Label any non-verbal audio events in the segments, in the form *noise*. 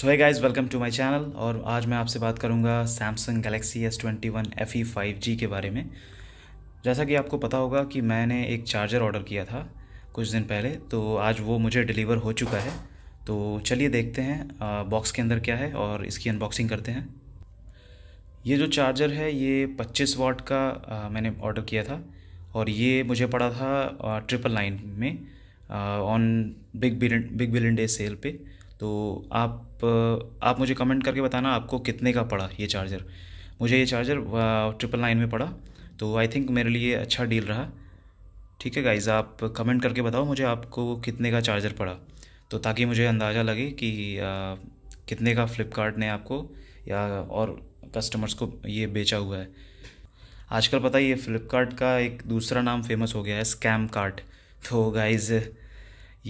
so hi guys welcome to my channel और आज मैं आपसे बात करूँगा Samsung Galaxy S twenty one F E five G के बारे में जैसा कि आपको पता होगा कि मैंने एक चार्जर ऑर्डर किया था कुछ दिन पहले तो आज वो मुझे डिलीवर हो चुका है तो चलिए देखते हैं बॉक्स के अंदर क्या है और इसकी अनबॉक्सिंग करते हैं ये जो चार्जर है ये पच्चीस वाट का आ, मैंने ऑर्डर किया था और ये मुझे पड़ा था ट्रिपल नाइन में ऑन बिग बिल बिग बिलिन डे सेल पर तो आप आप मुझे कमेंट करके बताना आपको कितने का पड़ा ये चार्जर मुझे ये चार्जर ट्रिपल नाइन में पड़ा तो आई थिंक मेरे लिए अच्छा डील रहा ठीक है गाइज़ आप कमेंट करके बताओ मुझे आपको कितने का चार्जर पड़ा तो ताकि मुझे अंदाज़ा लगे कि आ, कितने का फ्लिपकार्ट ने आपको या और कस्टमर्स को ये बेचा हुआ है आजकल पता ही है फ्लिपकार्ट का एक दूसरा नाम फेमस हो गया है स्कैम कार्ट तो गाइज़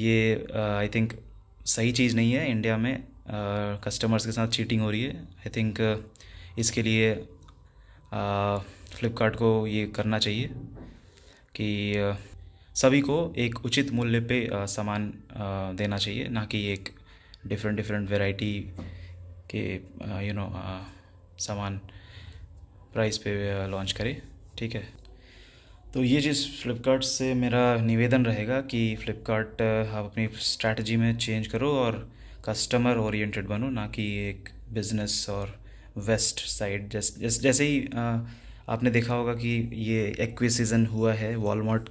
ये आई थिंक सही चीज़ नहीं है इंडिया में कस्टमर्स के साथ चीटिंग हो रही है आई थिंक इसके लिए फ्लिपकार्ट को ये करना चाहिए कि सभी को एक उचित मूल्य पे सामान देना चाहिए ना कि एक डिफरेंट डिफरेंट वैरायटी के यू नो सामान प्राइस पे लॉन्च करें ठीक है तो ये चीज़ फ्लिपकार्ट से मेरा निवेदन रहेगा कि फ्लिपकार्ट आप अपनी स्ट्रैटेजी में चेंज करो और कस्टमर ओरिएंटेड बनो ना कि एक बिजनेस और वेस्ट साइड जैस, जैसे ही आपने देखा होगा कि ये एक्विसीजन हुआ है वॉलमार्ट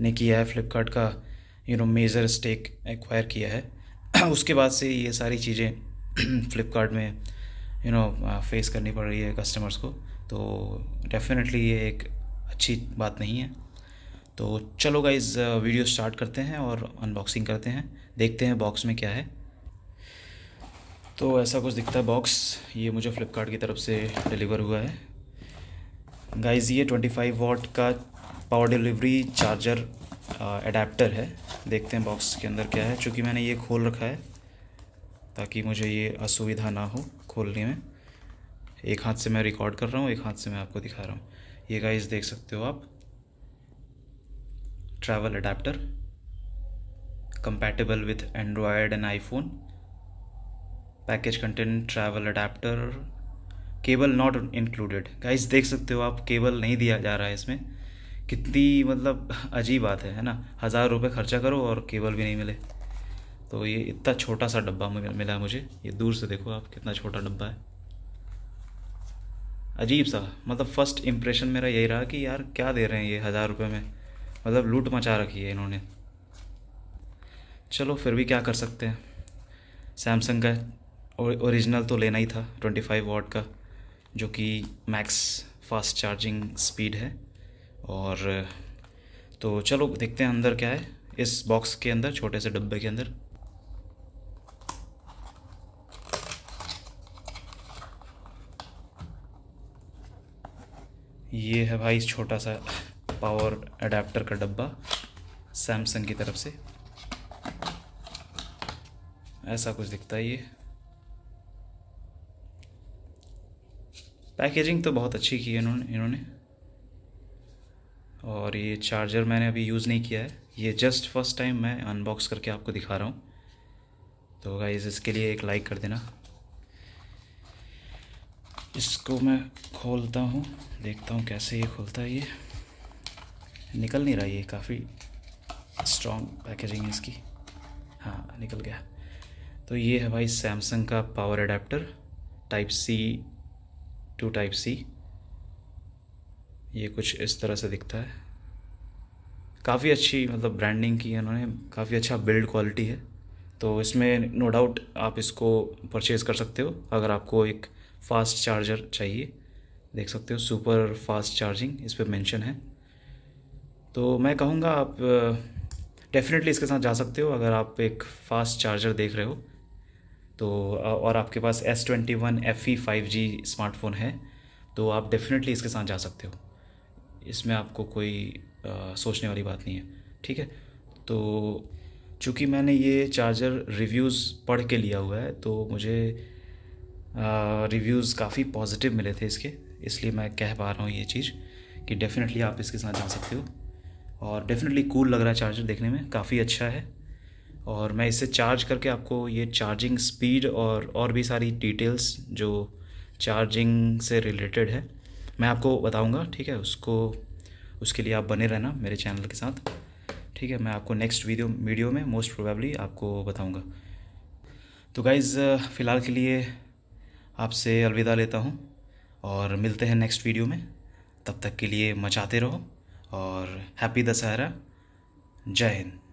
ने किया है फ्लिपकार्ट का you know major stake acquire किया है *clears throat* उसके बाद से ये सारी चीज़ें फ्लिपकार्ट *clears throat* में यू नो फेस करनी पड़ रही है कस्टमर्स को तो डेफिनेटली ये एक अच्छी बात नहीं है तो चलो गाइज वीडियो स्टार्ट करते हैं और अनबॉक्सिंग करते हैं देखते हैं बॉक्स में क्या है तो ऐसा कुछ दिखता है बॉक्स ये मुझे फ्लिपकार्ट की तरफ से डिलीवर हुआ है गाइज ये 25 वॉट का पावर डिलीवरी चार्जर एडाप्टर है देखते हैं बॉक्स के अंदर क्या है चूँकि मैंने ये खोल रखा है ताकि मुझे ये असुविधा ना हो खोलने में एक हाथ से मैं रिकॉर्ड कर रहा हूँ एक हाथ से मैं आपको दिखा रहा हूँ ये गाइस देख सकते हो आप travel adapter compatible with Android and iPhone package content travel adapter cable not included guys देख सकते हो आप केबल नहीं दिया जा रहा है इसमें कितनी मतलब अजीब बात है है ना हज़ार रुपये खर्चा करो और केबल भी नहीं मिले तो ये इतना छोटा सा डब्बा मिला मुझे ये दूर से देखो आप कितना छोटा डब्बा है अजीब सा मतलब फ़र्स्ट इम्प्रेशन मेरा यही रहा कि यार क्या दे रहे हैं ये हज़ार रुपये में मतलब लूट मचा रखी है इन्होंने चलो फिर भी क्या कर सकते हैं सैमसंग का ओरिजिनल तो लेना ही था 25 वॉट का जो कि मैक्स फास्ट चार्जिंग स्पीड है और तो चलो देखते हैं अंदर क्या है इस बॉक्स के अंदर छोटे से डब्बे के अंदर ये है भाई छोटा सा पावर अडेप्टर का डब्बा सैमसंग की तरफ से ऐसा कुछ दिखता है ये पैकेजिंग तो बहुत अच्छी की है इन्होंने इन्होंने और ये चार्जर मैंने अभी यूज़ नहीं किया है ये जस्ट फर्स्ट टाइम मैं अनबॉक्स करके आपको दिखा रहा हूँ तो गाइज़ इसके लिए एक लाइक कर देना इसको मैं खोलता हूँ देखता हूँ कैसे ये खुलता है ये निकल नहीं रहा ये काफ़ी स्ट्रॉन्ग पैकेजिंग है इसकी हाँ निकल गया तो ये है भाई सैमसंग का power adapter type C to type C ये कुछ इस तरह से दिखता है काफ़ी अच्छी मतलब ब्रांडिंग की है उन्होंने काफ़ी अच्छा बिल्ड क्वालिटी है तो इसमें नो डाउट आप इसको परचेज़ कर सकते हो अगर आपको एक फास्ट चार्जर चाहिए देख सकते हो सुपर फास्ट चार्जिंग इस पर मैंशन है तो मैं कहूँगा आप डेफिनेटली इसके साथ जा सकते हो अगर आप एक फास्ट चार्जर देख रहे हो तो और आपके पास S twenty one F E five G smartphone है तो आप डेफिनेटली इसके साथ जा सकते हो इसमें आपको कोई आ, सोचने वाली बात नहीं है ठीक है तो चूँकि मैंने ये चार्जर रिव्यूज़ पढ़ के लिया हुआ है तो मुझे रिव्यूज़ काफ़ी पॉजिटिव मिले थे इसके इसलिए मैं कह पा रहा हूँ ये चीज़ कि डेफ़िनेटली आप इसके साथ जा सकते हो और डेफ़िनेटली कूल लग रहा है चार्जर देखने में काफ़ी अच्छा है और मैं इसे चार्ज करके आपको ये चार्जिंग स्पीड और और भी सारी डिटेल्स जो चार्जिंग से रिलेटेड है मैं आपको बताऊंगा ठीक है उसको उसके लिए आप बने रहना मेरे चैनल के साथ ठीक है मैं आपको नेक्स्ट वीडियो वीडियो में मोस्ट प्रोबेबली आपको बताऊंगा तो गाइज़ फ़िलहाल के लिए आपसे अलविदा लेता हूँ और मिलते हैं नेक्स्ट वीडियो में तब तक के लिए मचाते रहो और हैप्पी दशहरा जय हिंद